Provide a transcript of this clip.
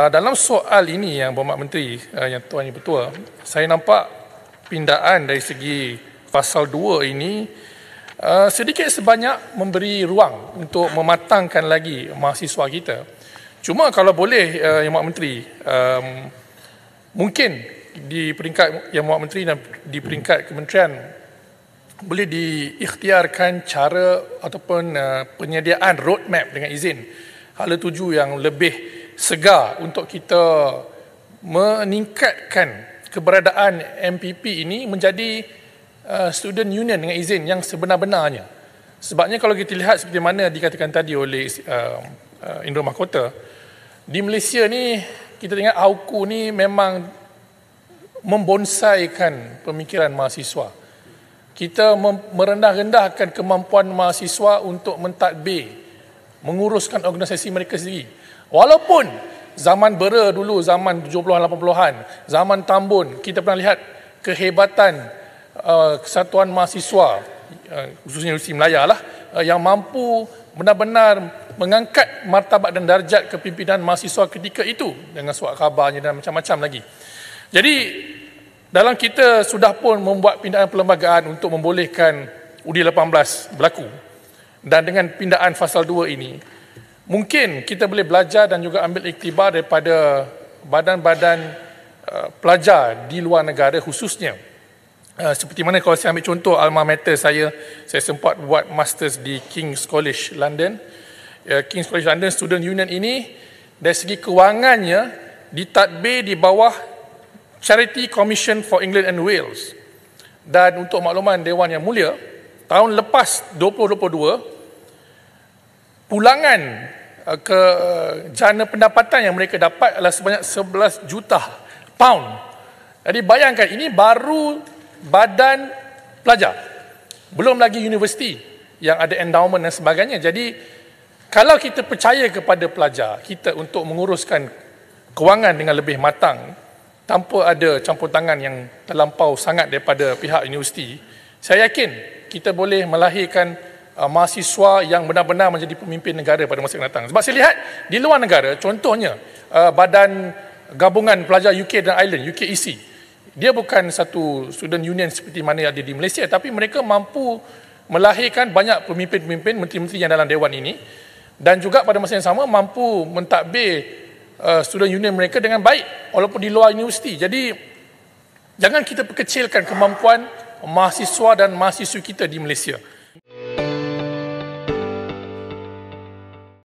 Ah, dalam soal ini yang Bapak Menteri ah, yang Tuan Yang Pertua saya nampak pindaan dari segi pasal 2 ini ah, sedikit sebanyak memberi ruang untuk mematangkan lagi mahasiswa kita cuma kalau boleh Yang Bapak Menteri mungkin di peringkat Yang Bapak Menteri dan di peringkat kementerian boleh diikhtiarkan cara ataupun penyediaan roadmap dengan izin hala tuju yang lebih lebih segar untuk kita meningkatkan keberadaan MPP ini menjadi uh, student union dengan izin yang sebenar-benarnya. Sebabnya kalau kita lihat seperti mana dikatakan tadi oleh uh, uh, Indro Mahkota, di Malaysia ni kita tengok AUKU ni memang membonsaikan pemikiran mahasiswa. Kita merendah-rendahkan kemampuan mahasiswa untuk mentadbir, menguruskan organisasi mereka sendiri. Walaupun zaman bera dulu, zaman 70-an, 80-an, zaman tambun, kita pernah lihat kehebatan uh, kesatuan mahasiswa, uh, khususnya Universiti Melayu lah, uh, yang mampu benar-benar mengangkat martabat dan darjat kepimpinan mahasiswa ketika itu dengan suat khabarnya dan macam-macam lagi. Jadi dalam kita sudah pun membuat pindaan perlembagaan untuk membolehkan UDI 18 berlaku. Dan dengan pindaan fasal 2 ini, mungkin kita boleh belajar dan juga ambil iktibar daripada badan-badan uh, pelajar di luar negara khususnya uh, seperti mana kalau saya ambil contoh alma mater saya saya sempat buat masters di King's College London ya, King's College London Student Union ini dari segi kewangannya ditadbir di bawah Charity Commission for England and Wales dan untuk makluman Dewan Yang Mulia tahun lepas pulangan uh, ke uh, jana pendapatan yang mereka dapat adalah sebanyak 11 juta pound. Jadi bayangkan ini baru badan pelajar. Belum lagi universiti yang ada endowment dan sebagainya. Jadi kalau kita percaya kepada pelajar kita untuk menguruskan kewangan dengan lebih matang tanpa ada campur tangan yang terlampau sangat daripada pihak universiti, saya yakin kita boleh melahirkan uh, mahasiswa yang benar-benar menjadi pemimpin negara pada masa yang datang. Sebab saya lihat di luar negara, contohnya uh, badan gabungan pelajar UK dan Ireland, UKEC. Dia bukan satu student union seperti mana yang ada di Malaysia tapi mereka mampu melahirkan banyak pemimpin-pemimpin menteri-menteri yang dalam dewan ini dan juga pada masa yang sama mampu mentadbir uh, student union mereka dengan baik walaupun di luar universiti. Jadi jangan kita perkecilkan kemampuan mahasiswa dan mahasiswa kita di Malaysia.